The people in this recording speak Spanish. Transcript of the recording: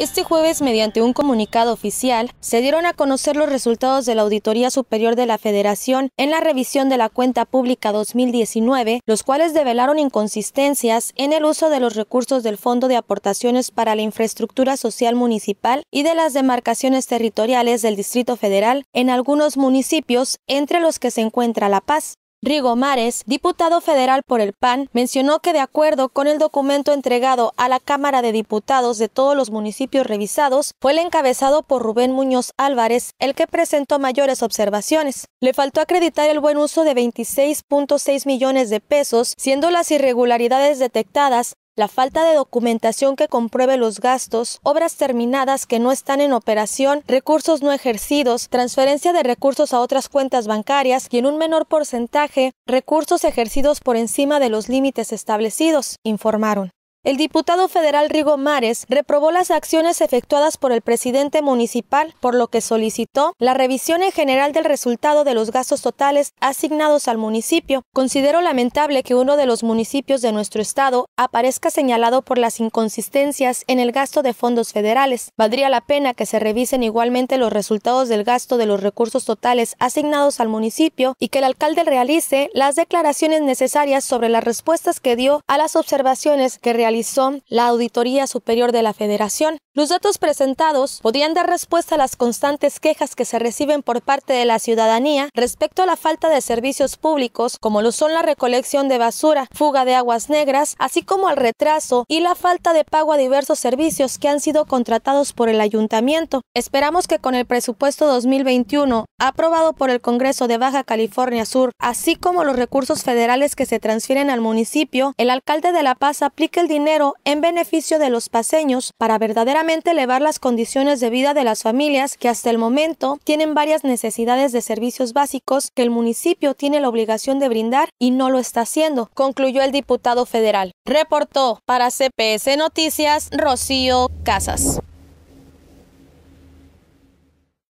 Este jueves, mediante un comunicado oficial, se dieron a conocer los resultados de la Auditoría Superior de la Federación en la revisión de la cuenta pública 2019, los cuales develaron inconsistencias en el uso de los recursos del Fondo de Aportaciones para la Infraestructura Social Municipal y de las demarcaciones territoriales del Distrito Federal en algunos municipios, entre los que se encuentra La Paz. Rigo Mares, diputado federal por el PAN, mencionó que de acuerdo con el documento entregado a la Cámara de Diputados de todos los municipios revisados, fue el encabezado por Rubén Muñoz Álvarez el que presentó mayores observaciones. Le faltó acreditar el buen uso de 26.6 millones de pesos, siendo las irregularidades detectadas la falta de documentación que compruebe los gastos, obras terminadas que no están en operación, recursos no ejercidos, transferencia de recursos a otras cuentas bancarias y en un menor porcentaje recursos ejercidos por encima de los límites establecidos, informaron. El diputado federal Rigo Mares reprobó las acciones efectuadas por el presidente municipal, por lo que solicitó la revisión en general del resultado de los gastos totales asignados al municipio. Considero lamentable que uno de los municipios de nuestro estado aparezca señalado por las inconsistencias en el gasto de fondos federales. Valdría la pena que se revisen igualmente los resultados del gasto de los recursos totales asignados al municipio y que el alcalde realice las declaraciones necesarias sobre las respuestas que dio a las observaciones que realizó realizó la Auditoría Superior de la Federación. Los datos presentados podrían dar respuesta a las constantes quejas que se reciben por parte de la ciudadanía respecto a la falta de servicios públicos, como lo son la recolección de basura, fuga de aguas negras, así como el retraso y la falta de pago a diversos servicios que han sido contratados por el ayuntamiento. Esperamos que con el presupuesto 2021 aprobado por el Congreso de Baja California Sur, así como los recursos federales que se transfieren al municipio, el alcalde de La Paz aplique el dinero en beneficio de los paseños para verdaderamente elevar las condiciones de vida de las familias que hasta el momento tienen varias necesidades de servicios básicos que el municipio tiene la obligación de brindar y no lo está haciendo, concluyó el diputado federal. Reportó para CPS Noticias Rocío Casas.